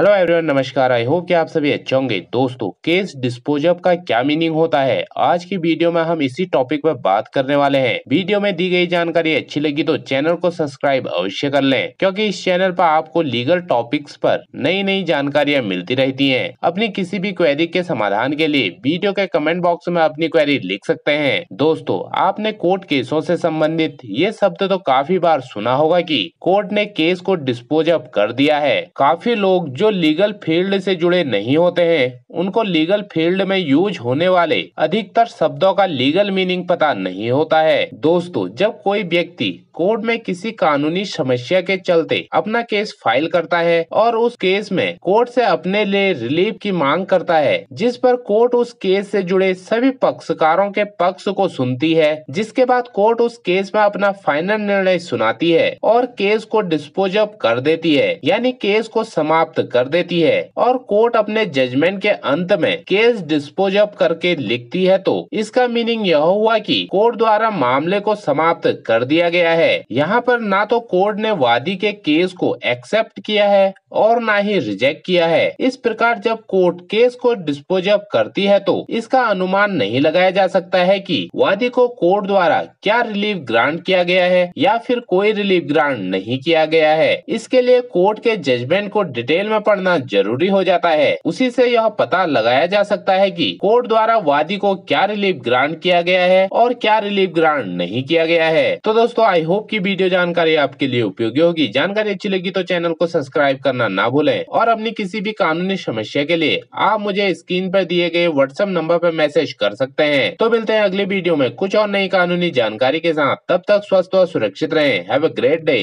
hello everyone नमस्कार I hope कि आप सभी अच्छे होंगे दोस्तों केस डिस्पोजअप का क्या मीनिंग होता है आज की वीडियो में हम इसी टॉपिक पर बात करने वाले हैं वीडियो में दी गई जानकारी अच्छी लगी तो चैनल को सब्सक्राइब अवश्य कर लें क्योंकि इस चैनल पर आपको लीगल टॉपिक्स पर नई नई जानकारियाँ मिलती रहती है अपनी किसी भी क्वेरी के समाधान के लिए वीडियो के कमेंट बॉक्स में अपनी क्वेरी लिख सकते हैं दोस्तों आपने कोर्ट केसों ऐसी सम्बन्धित ये शब्द तो काफी बार सुना होगा की कोर्ट ने केस को डिस्पोज कर दिया है काफी लोग जो लीगल फील्ड से जुड़े नहीं होते हैं उनको लीगल फील्ड में यूज होने वाले अधिकतर शब्दों का लीगल मीनिंग पता नहीं होता है दोस्तों जब कोई व्यक्ति कोर्ट में किसी कानूनी समस्या के चलते अपना केस फाइल करता है और उस केस में कोर्ट से अपने लिए रिलीफ की मांग करता है जिस पर कोर्ट उस केस से जुड़े सभी पक्षकारों के पक्ष को सुनती है जिसके बाद कोर्ट उस केस में अपना फाइनल निर्णय सुनाती है और केस को डिस्पोज ऑफ कर देती है यानी केस को समाप्त कर देती है और कोर्ट अपने जजमेंट के अंत में केस डिस्पोज ऑफ करके लिखती है तो इसका मीनिंग यह हुआ कि कोर्ट द्वारा मामले को समाप्त कर दिया गया है यहाँ पर ना तो कोर्ट ने वादी के केस को एक्सेप्ट किया है और न ही रिजेक्ट किया है इस प्रकार जब कोर्ट केस को डिस्पोज ऑफ करती है तो इसका अनुमान नहीं लगाया जा सकता है कि वादी को कोर्ट द्वारा क्या रिलीफ ग्रांट किया गया है या फिर कोई रिलीफ ग्रांट नहीं किया गया है इसके लिए कोर्ट के जजमेंट को डिटेल में पढ़ना जरूरी हो जाता है उसी से यह पता लगाया जा सकता है कि कोर्ट द्वारा वादी को क्या रिलीफ ग्रांट किया गया है और क्या रिलीफ ग्रांट नहीं किया गया है तो दोस्तों आई होप की वीडियो जानकारी आपके लिए उपयोगी होगी जानकारी अच्छी लगी तो चैनल को सब्सक्राइब करना करना ना भूले और अपनी किसी भी कानूनी समस्या के लिए आप मुझे स्क्रीन पर दिए गए व्हाट्सएप नंबर पर मैसेज कर सकते हैं तो मिलते हैं अगले वीडियो में कुछ और नई कानूनी जानकारी के साथ तब तक स्वस्थ और सुरक्षित रहे हैव अ ग्रेट डे